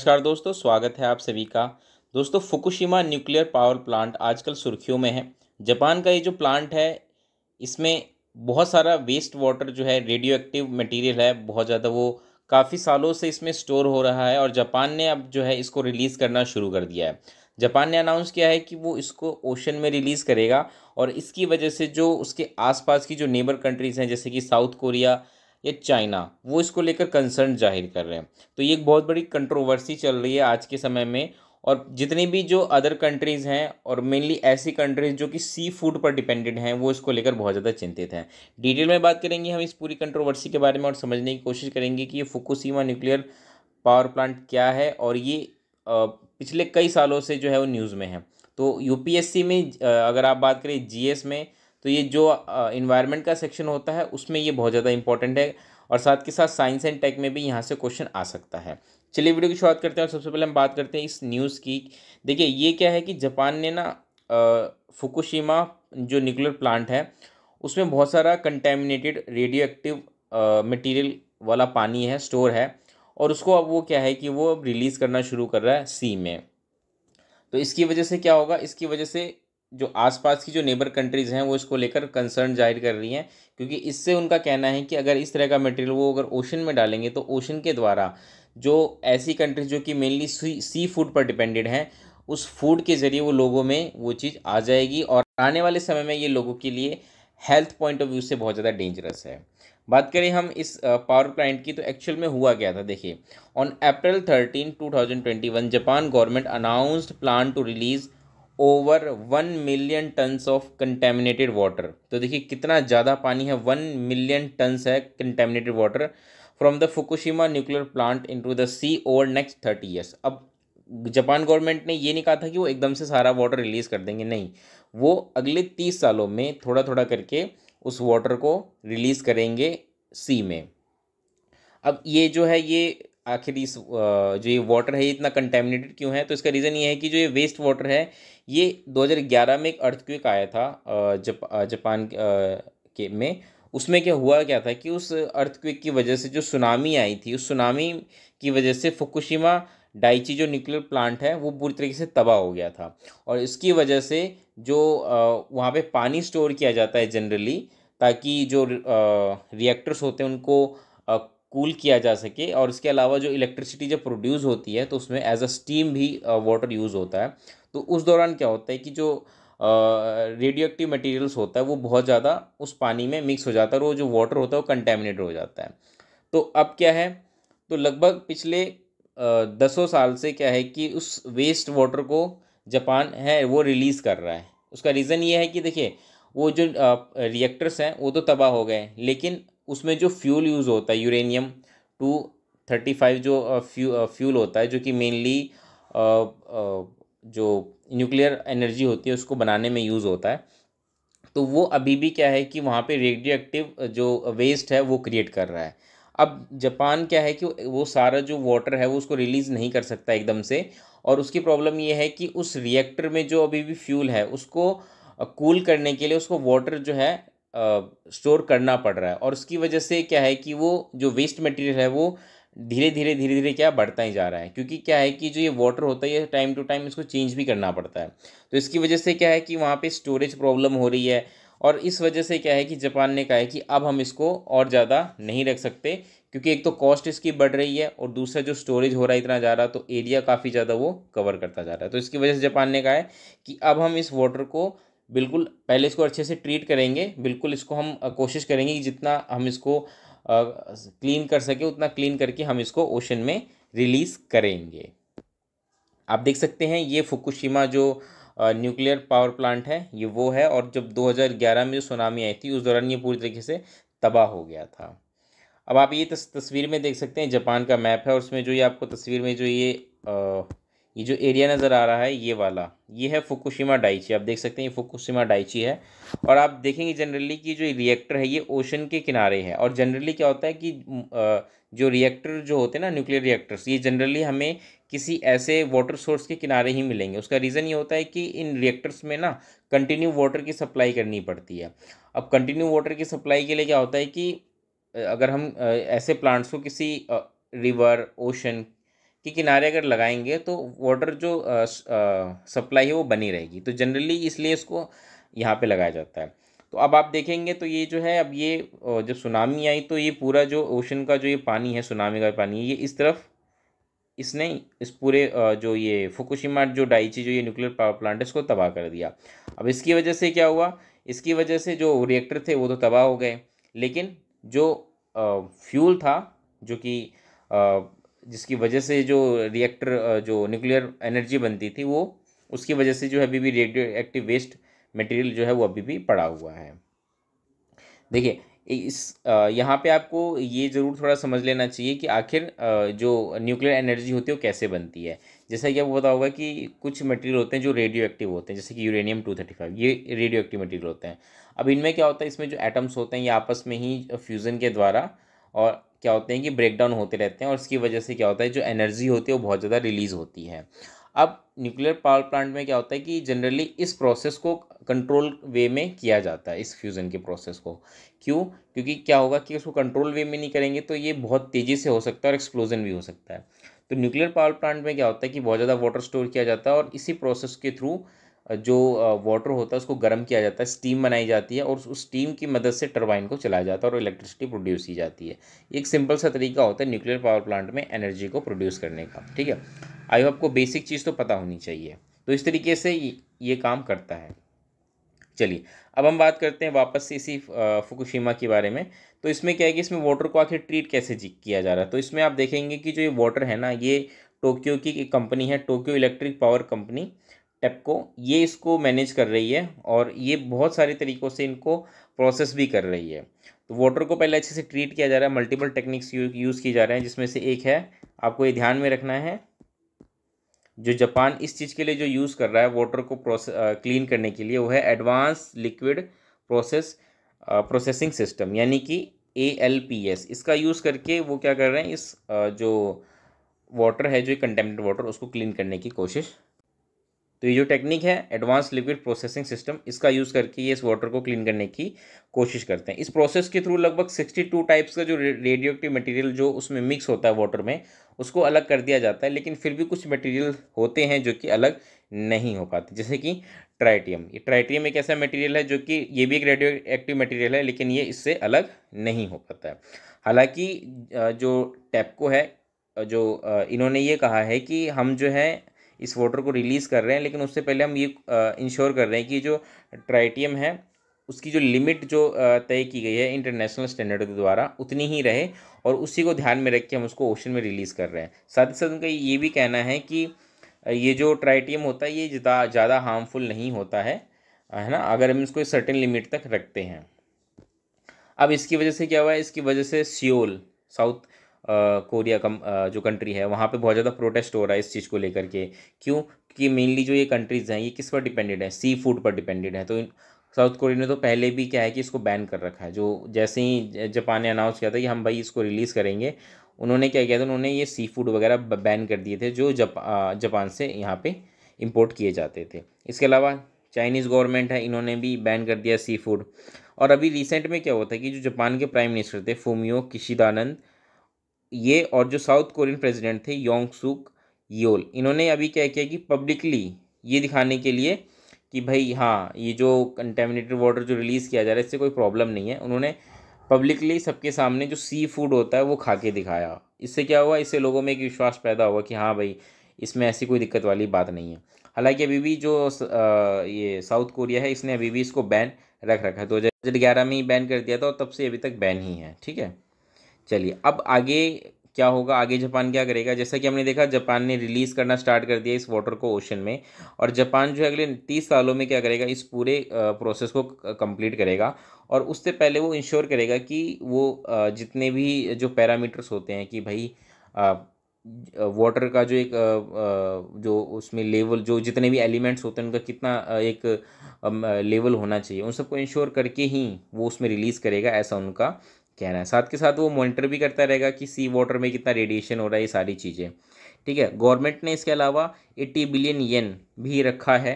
नमस्कार दोस्तों स्वागत है आप सभी का दोस्तों फुकुशिमा न्यूक्लियर पावर प्लांट आजकल सुर्खियों में है जापान का ये जो प्लांट है इसमें बहुत सारा वेस्ट वाटर जो है रेडियो एक्टिव मटीरियल है बहुत ज़्यादा वो काफ़ी सालों से इसमें स्टोर हो रहा है और जापान ने अब जो है इसको रिलीज़ करना शुरू कर दिया है जापान ने अनाउंस किया है कि वो इसको ओशन में रिलीज़ करेगा और इसकी वजह से जो उसके आसपास की जो नेबर कंट्रीज़ हैं जैसे कि साउथ कोरिया या चाइना वो इसको लेकर कंसर्न जाहिर कर रहे हैं तो ये एक बहुत बड़ी कंट्रोवर्सी चल रही है आज के समय में और जितनी भी जो अदर कंट्रीज़ हैं और मेनली ऐसी कंट्रीज़ जो कि सी फूड पर डिपेंडेंट हैं वो इसको लेकर बहुत ज़्यादा चिंतित हैं डिटेल में बात करेंगे हम इस पूरी कंट्रोवर्सी के बारे में और समझने की कोशिश करेंगे कि ये फुकोसीमा न्यूक्लियर पावर प्लांट क्या है और ये पिछले कई सालों से जो है वो न्यूज़ में है तो यूपीएससी में अगर आप बात करें जीएस में तो ये जो इन्वायरमेंट का सेक्शन होता है उसमें ये बहुत ज़्यादा इंपॉर्टेंट है और साथ के साथ साइंस एंड टेक में भी यहाँ से क्वेश्चन आ सकता है चलिए वीडियो की शुरुआत करते हैं और सबसे पहले हम बात करते हैं इस न्यूज़ की देखिए ये क्या है कि जापान ने ना फुकुशीमा जो न्यूक्लियर प्लांट है उसमें बहुत सारा कंटेमिनेटेड रेडियो एक्टिव मटीरियल वाला पानी है स्टोर है और उसको अब वो क्या है कि वो अब रिलीज़ करना शुरू कर रहा है सी में तो इसकी वजह से क्या होगा इसकी वजह से जो आसपास की जो नेबर कंट्रीज़ हैं वो इसको लेकर कंसर्न जाहिर कर रही हैं क्योंकि इससे उनका कहना है कि अगर इस तरह का मटेरियल वो अगर ओशन में डालेंगे तो ओशन के द्वारा जो ऐसी कंट्रीज जो कि मेनली सी फूड पर डिपेंडेड हैं उस फूड के ज़रिए वो लोगों में वो चीज़ आ जाएगी और आने वाले समय में ये लोगों के लिए हेल्थ पॉइंट ऑफ व्यू से बहुत ज़्यादा डेंजरस है बात करें हम इस पावर प्लांट की तो एक्चुअल में हुआ क्या था देखिए on April thirteen two thousand twenty one Japan government announced plan to release over one million tons of contaminated water तो देखिए कितना ज़्यादा पानी है वन मिलियन टन्स है contaminated water from the Fukushima nuclear plant into the sea over next thirty years अब Japan government ने ये नहीं कहा था कि वो एकदम से सारा वाटर रिलीज़ कर देंगे नहीं वो अगले तीस सालों में थोड़ा थोड़ा करके उस वाटर को रिलीज़ करेंगे सी में अब ये जो है ये आखिर इस जो ये वाटर है ये इतना कंटेमिनेटेड क्यों है तो इसका रीज़न ये है कि जो ये वेस्ट वाटर है ये 2011 में एक अर्थक्वेक आया था जप जापान के में उसमें क्या हुआ क्या था कि उस अर्थक्वेक की वजह से जो सुनामी आई थी उस सुनामी की वजह से फुकुशिमा डाइची जो न्यूक्लियर प्लांट है वो पूरी तरीके से तबाह हो गया था और इसकी वजह से जो वहाँ पे पानी स्टोर किया जाता है जनरली ताकि जो रिएक्टर्स होते हैं उनको कूल किया जा सके और इसके अलावा जो इलेक्ट्रिसिटी जब प्रोड्यूस होती है तो उसमें एज अ स्टीम भी वाटर यूज़ होता है तो उस दौरान क्या होता है कि जो रेडियो एक्टिव मटेरियल्स होता है वो बहुत ज़्यादा उस पानी में मिक्स हो जाता है और वो जो वाटर होता है वो कंटेमिनेट हो जाता है तो अब क्या है तो लगभग पिछले दसों साल से क्या है कि उस वेस्ट वाटर को जापान है वो रिलीज़ कर रहा है उसका रीज़न ये है कि देखिए वो जो रिएक्टर्स हैं वो तो तबाह हो गए लेकिन उसमें जो फ्यूल यूज़ होता है यूरेनियम टू थर्टी फाइव जो फ्यू फ्यूल होता है जो कि मेनली जो न्यूक्लियर एनर्जी होती है उसको बनाने में यूज़ होता है तो वो अभी भी क्या है कि वहाँ पे रेडियो एक्टिव जो वेस्ट है वो क्रिएट कर रहा है अब जापान क्या है कि वो सारा जो वाटर है वो उसको रिलीज़ नहीं कर सकता एकदम से और उसकी प्रॉब्लम ये है कि उस रिएक्टर में जो अभी भी फ्यूल है उसको कूल करने के लिए उसको वाटर जो है स्टोर करना पड़ रहा है और उसकी वजह से क्या है कि वो जो वेस्ट मटेरियल है वो धीरे धीरे धीरे धीरे क्या बढ़ता ही जा रहा है क्योंकि क्या है कि जो ये वाटर होता है ये टाइम टू टाइम इसको चेंज भी करना पड़ता है तो इसकी वजह से क्या है कि वहाँ पे स्टोरेज प्रॉब्लम हो रही है और इस वजह से क्या है कि जापान ने कहा है कि अब हम इसको और ज़्यादा नहीं रख सकते क्योंकि एक तो कॉस्ट इसकी बढ़ रही है और दूसरा जो स्टोरेज हो रहा है इतना जा रहा तो एरिया काफ़ी ज़्यादा वो कवर करता जा रहा है तो इसकी वजह से जापान ने कहा है कि अब हम इस वाटर को बिल्कुल पहले इसको अच्छे से ट्रीट करेंगे बिल्कुल इसको हम कोशिश करेंगे कि जितना हम इसको क्लीन कर सके उतना क्लीन करके हम इसको ओशन में रिलीज़ करेंगे आप देख सकते हैं ये फुकुशिमा जो न्यूक्लियर पावर प्लांट है ये वो है और जब 2011 में जो सुनामी आई थी उस दौरान ये पूरी तरीके से तबाह हो गया था अब आप ये तस, तस्वीर में देख सकते हैं जापान का मैप है और उसमें जो ये आपको तस्वीर में जो ये आ, ये जो एरिया नज़र आ रहा है ये वाला ये है फुकुशिमा डाइची आप देख सकते हैं ये फुकुशिमा डाइची है और आप देखेंगे जनरली कि जो रिएक्टर है ये ओशन के किनारे है और जनरली क्या होता है कि जो रिएक्टर जो होते हैं ना न्यूक्लियर रिएक्टर्स ये जनरली हमें किसी ऐसे वाटर सोर्स के किनारे ही मिलेंगे उसका रीज़न ये होता है कि इन रिएक्टर्स में ना कंटिन्यू वाटर की सप्लाई करनी पड़ती है अब कंटिन्यू वाटर की सप्लाई के लिए क्या होता है कि अगर हम ऐसे प्लांट्स को किसी रिवर ओशन कि किनारे अगर लगाएंगे तो वाटर जो सप्लाई है वो बनी रहेगी तो जनरली इसलिए इसको यहाँ पे लगाया जाता है तो अब आप देखेंगे तो ये जो है अब ये जब सुनामी आई तो ये पूरा जो ओशन का जो ये पानी है सुनामी का पानी ये इस तरफ इसने इस पूरे जो ये फुकुशिमा जो डाइची जो ये न्यूक्लियर पावर प्लांट है इसको तबाह कर दिया अब इसकी वजह से क्या हुआ इसकी वजह से जो रिएक्टर थे वो तो तबाह हो गए लेकिन जो फ्यूल था जो कि जिसकी वजह से जो रिएक्टर जो न्यूक्लियर एनर्जी बनती थी वो उसकी वजह से जो है अभी भी रेडियो एक्टिव वेस्ट मटेरियल जो है वो अभी भी पड़ा हुआ है देखिए इस यहाँ पे आपको ये ज़रूर थोड़ा समझ लेना चाहिए कि आखिर जो न्यूक्लियर एनर्जी होती है वो कैसे बनती है जैसा कि आपको पता होगा कि कुछ मटेरियल होते हैं जो रेडियो एक्टिव होते हैं जैसे कि यूरेनियम टू थर्टी फाइव ये रेडियो एक्टिव मटेरियल होते हैं अब इनमें क्या होता है इसमें जो एटम्स होते हैं ये आपस में ही फ्यूज़न के द्वारा और क्या होते हैं कि ब्रेक डाउन होते रहते हैं और इसकी वजह से क्या होता है जो एनर्जी होती है वो बहुत ज़्यादा रिलीज़ होती है अब न्यूक्लियर पावर प्लांट में क्या होता है कि जनरली इस प्रोसेस को कंट्रोल वे में किया जाता है इस फ्यूज़न के प्रोसेस को क्यों क्योंकि क्या होगा कि उसको कंट्रोल वे में नहीं करेंगे तो ये बहुत तेज़ी से हो सकता है और एक्सप्लोजन भी हो सकता है तो न्यूक्लियर पावर प्लांट में क्या होता है कि बहुत ज़्यादा वाटर स्टोर किया जाता है और इसी प्रोसेस के थ्रू जो वाटर होता है उसको गर्म किया जाता है स्टीम बनाई जाती है और उस स्टीम की मदद से टरबाइन को चलाया जाता है और इलेक्ट्रिसिटी प्रोड्यूस की जाती है एक सिंपल सा तरीका होता है न्यूक्लियर पावर प्लांट में एनर्जी को प्रोड्यूस करने का ठीक है आई आपको बेसिक चीज़ तो पता होनी चाहिए तो इस तरीके से ये काम करता है चलिए अब हम बात करते हैं वापस से इसी फुकुशीमा के बारे में तो इसमें क्या है कि इसमें वाटर को आखिर ट्रीट कैसे किया जा रहा है तो इसमें आप देखेंगे कि जो ये वाटर है ना ये टोक्यो की एक कंपनी है Tokyo electric power company Tepco ये इसको मैनेज कर रही है और ये बहुत सारे तरीक़ों से इनको प्रोसेस भी कर रही है तो वाटर को पहले अच्छे से ट्रीट किया जा रहा है मल्टीपल टेक्निक्स यूज़ किए जा रहे हैं जिसमें से एक है आपको ये ध्यान में रखना है जो जापान इस चीज़ के लिए जो यूज़ कर रहा है वाटर को प्रोसेस क्लीन करने के लिए वो है advance liquid process processing system यानी कि ए एल पी एस इसका यूज़ करके वो क्या कर रहे हैं इस जो वाटर है जो कंटेम्प्ट वाटर उसको क्लीन करने की कोशिश तो ये जो टेक्निक है एडवांस लिक्विड प्रोसेसिंग सिस्टम इसका यूज़ करके ये इस वाटर को क्लीन करने की कोशिश करते हैं इस प्रोसेस के थ्रू लगभग सिक्सटी टू टाइप्स का जो रेडियो एक्टिव मटेरियल जो उसमें मिक्स होता है वाटर में उसको अलग कर दिया जाता है लेकिन फिर भी कुछ मटेरियल होते हैं जो कि अलग नहीं हो पाते जैसे कि ट्राइटियम ये ट्राइटियम एक ऐसा मटेरियल है जो कि ये भी एक रेडियो एक्टिव मटेरियल है लेकिन ये इससे अलग नहीं हो पाता है हालांकि जो टैपको है जो इन्होंने ये कहा है कि हम जो है इस वाटर को रिलीज़ कर रहे हैं लेकिन उससे पहले हम ये इंश्योर कर रहे हैं कि जो ट्राइटियम है उसकी जो लिमिट जो तय की गई है इंटरनेशनल स्टैंडर्ड के द्वारा उतनी ही रहे और उसी को ध्यान में रख के हम उसको ओशन में रिलीज़ कर रहे हैं साथ ही साथ उनका ये भी कहना है कि ये जो ट्राइटियम होता है ये ज़्यादा हार्मफुल नहीं होता है है ना अगर हम इसको सर्टेन लिमिट तक रखते हैं अब इसकी वजह से क्या हुआ है इसकी वजह से सियोल साउथ कोरिया कम जो कंट्री है वहाँ पे बहुत ज़्यादा प्रोटेस्ट हो रहा है इस चीज़ को लेकर के क्यों कि मेनली जो ये कंट्रीज़ हैं ये किस पर डिपेंडेड है सी फूड पर डिपेंडेड है तो साउथ कोरिया ने तो पहले भी क्या है कि इसको बैन कर रखा है जो जैसे ही जापान ने अनाउंस किया था कि हम भाई इसको रिलीज़ करेंगे उन्होंने क्या किया था उन्होंने ये सी फूड वगैरह बैन कर दिए थे जो जापान जप, से यहाँ पे इम्पोर्ट किए जाते थे इसके अलावा चाइनीज़ गवर्नमेंट है इन्होंने भी बैन कर दिया सी फूड और अभी रिसेंट में क्या होता है कि जो जापान के प्राइम मिनिस्टर थे फूमियो किशिदानंद ये और जो साउथ कोरियन प्रेसिडेंट थे योंग सुक योल इन्होंने अभी क्या किया कि पब्लिकली ये दिखाने के लिए कि भाई हाँ ये जो कंटेमिनेटेड वाटर जो रिलीज़ किया जा रहा है इससे कोई प्रॉब्लम नहीं है उन्होंने पब्लिकली सबके सामने जो सी फूड होता है वो खा के दिखाया इससे क्या हुआ इससे लोगों में एक विश्वास पैदा हुआ कि हाँ भाई इसमें ऐसी कोई दिक्कत वाली बात नहीं है हालांकि अभी भी जो आ, ये साउथ कोरिया है इसने अभी भी इसको बैन रख रखा है दो हज़ार ग्यारह में ही बैन कर दिया था और तब से अभी तक बैन ही है ठीक है चलिए अब आगे क्या होगा आगे जापान क्या करेगा जैसा कि हमने देखा जापान ने रिलीज़ करना स्टार्ट कर दिया इस वाटर को ओशन में और जापान जो है अगले तीस सालों में क्या करेगा इस पूरे प्रोसेस को कंप्लीट करेगा और उससे पहले वो इंश्योर करेगा कि वो जितने भी जो पैरामीटर्स होते हैं कि भाई वाटर का जो एक जो उसमें लेवल जो जितने भी एलिमेंट्स होते हैं उनका कितना एक लेवल होना चाहिए उन सबको इंश्योर करके ही वो उसमें रिलीज़ करेगा ऐसा उनका कहना है साथ के साथ वो मॉनिटर भी करता रहेगा कि सी वाटर में कितना रेडिएशन हो रहा है ये सारी चीज़ें ठीक है गवर्नमेंट ने इसके अलावा एट्टी बिलियन येन भी रखा है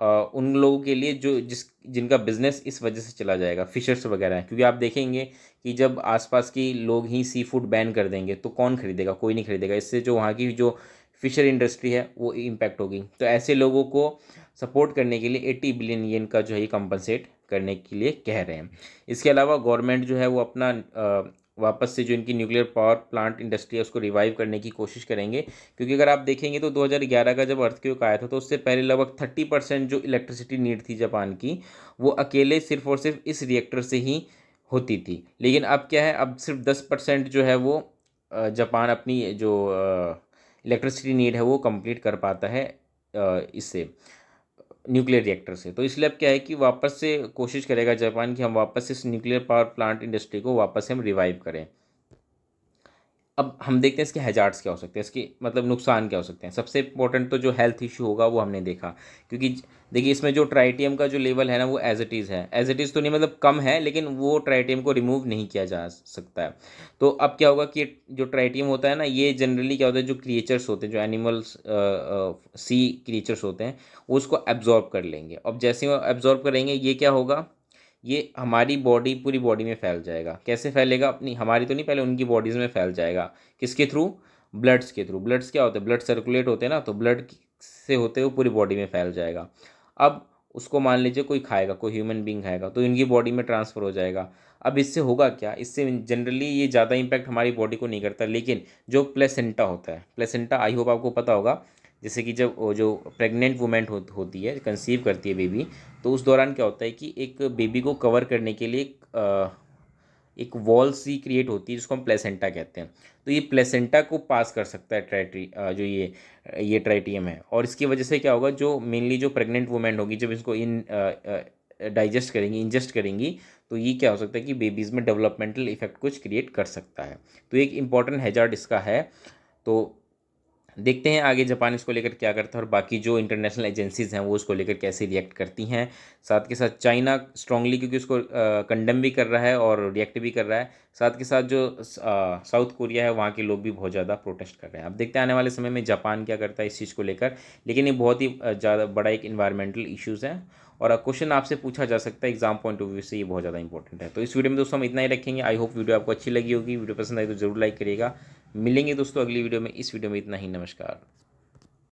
आ, उन लोगों के लिए जो जिस जिनका बिज़नेस इस वजह से चला जाएगा फिशर्स वगैरह क्योंकि आप देखेंगे कि जब आसपास की लोग ही सी फूड बैन कर देंगे तो कौन खरीदेगा कोई नहीं खरीदेगा इससे जो वहाँ की जो फिशर इंडस्ट्री है वो इम्पैक्ट होगी तो ऐसे लोगों को सपोर्ट करने के लिए एट्टी बिलियन येन का जो है कंपनसेट करने के लिए कह रहे हैं इसके अलावा गवर्नमेंट जो है वो अपना आ, वापस से जो इनकी न्यूक्लियर पावर प्लांट इंडस्ट्री है उसको रिवाइव करने की कोशिश करेंगे क्योंकि अगर आप देखेंगे तो 2011 का जब अर्थ क्यों आया था तो उससे पहले लगभग 30 परसेंट जो इलेक्ट्रिसिटी नीड थी जापान की वो अकेले सिर्फ और सिर्फ इस रिएक्टर से ही होती थी लेकिन अब क्या है अब सिर्फ दस परसेंट जो है वो जापान अपनी जो इलेक्ट्रिसिटी नीड है वो कम्प्लीट कर पाता है इससे न्यूक्लियर रिएक्टर से तो इसलिए अब क्या है कि वापस से कोशिश करेगा जापान कि हम वापस इस न्यूक्लियर पावर प्लांट इंडस्ट्री को वापस हम रिवाइव करें अब हम देखते हैं इसके हैजार्ड्स क्या हो सकते हैं इसके मतलब नुकसान क्या हो सकते हैं सबसे इंपॉर्टेंट तो जो हेल्थ इशू होगा वो हमने देखा क्योंकि देखिए इसमें जो ट्राइटियम का जो लेवल है ना वो एज इट इज़ है एज इट इज़ तो नहीं मतलब कम है लेकिन वो ट्राइटियम को रिमूव नहीं किया जा सकता है तो अब क्या होगा कि जो ट्राइटियम होता है ना ये जनरली क्या होता है जो क्रिएचर्स होते हैं जो एनिमल्स सी क्रिएचर्स होते हैं वो उसको एब्जॉर्ब कर लेंगे अब जैसे वो एब्जॉर्ब करेंगे ये क्या होगा ये हमारी बॉडी पूरी बॉडी में फैल जाएगा कैसे फैलेगा अपनी हमारी तो नहीं पहले उनकी बॉडीज़ में फैल जाएगा किसके थ्रू ब्लड्स के थ्रू ब्लड्स क्या होते हैं ब्लड सर्कुलेट होते हैं ना तो ब्लड से होते हुए पूरी बॉडी में फैल जाएगा अब उसको मान लीजिए कोई खाएगा कोई ह्यूमन बींग खाएगा तो इनकी बॉडी में ट्रांसफ़र हो जाएगा अब इससे होगा क्या इससे जनरली ये ज़्यादा इम्पैक्ट हमारी बॉडी को नहीं करता लेकिन जो प्लेसेंटा होता है प्लेसेंटा आई होप आपको पता होगा जैसे कि जब जो प्रेग्नेंट वुमेंट हो, होती है कंसीव करती है बेबी तो उस दौरान क्या होता है कि एक बेबी को कवर करने के लिए एक वॉल सी क्रिएट होती है जिसको हम प्लेसेंटा कहते हैं तो ये प्लेसेंटा को पास कर सकता है ट्राइट्री जो ये ये ट्राइटियम है और इसकी वजह से क्या होगा जो मेनली जो प्रेग्नेंट वुमेन होगी जब इसको इन डाइजेस्ट करेंगी इंजेस्ट करेंगी तो ये क्या हो सकता है कि बेबीज़ में डेवलपमेंटल इफेक्ट कुछ क्रिएट कर सकता है तो एक इम्पॉर्टेंट हैजार्ड इसका है तो देखते हैं आगे जापान इसको लेकर क्या करता है और बाकी जो इंटरनेशनल एजेंसीज़ हैं वो उसको लेकर कैसे रिएक्ट करती हैं साथ के साथ चाइना स्ट्रांगली क्योंकि उसको कंडम भी कर रहा है और रिएक्ट भी कर रहा है साथ के साथ जो साउथ कोरिया है वहाँ के लोग भी बहुत ज़्यादा प्रोटेस्ट कर रहे हैं अब देखते हैं आने वाले समय में जापान क्या करता है इस चीज़ को लेकर लेकिन ये बहुत ही ज़्यादा बड़ा एक इन्वायरमेंटल इशूज़ है और क्वेश्चन आपसे पूछा जा सकता है एग्जाम पॉइंट ऑफ व्यू से ये बहुत ज़्यादा इंपॉर्टेंट है तो इस वीडियो में दोस्तों हम इतना ही रखेंगे आई होप वीडियो आपको अच्छी लगी होगी वीडियो पसंद आई तो जरूर लाइक करिएगा मिलेंगे दोस्तों अगली वीडियो में इस वीडियो में इतना ही नमस्कार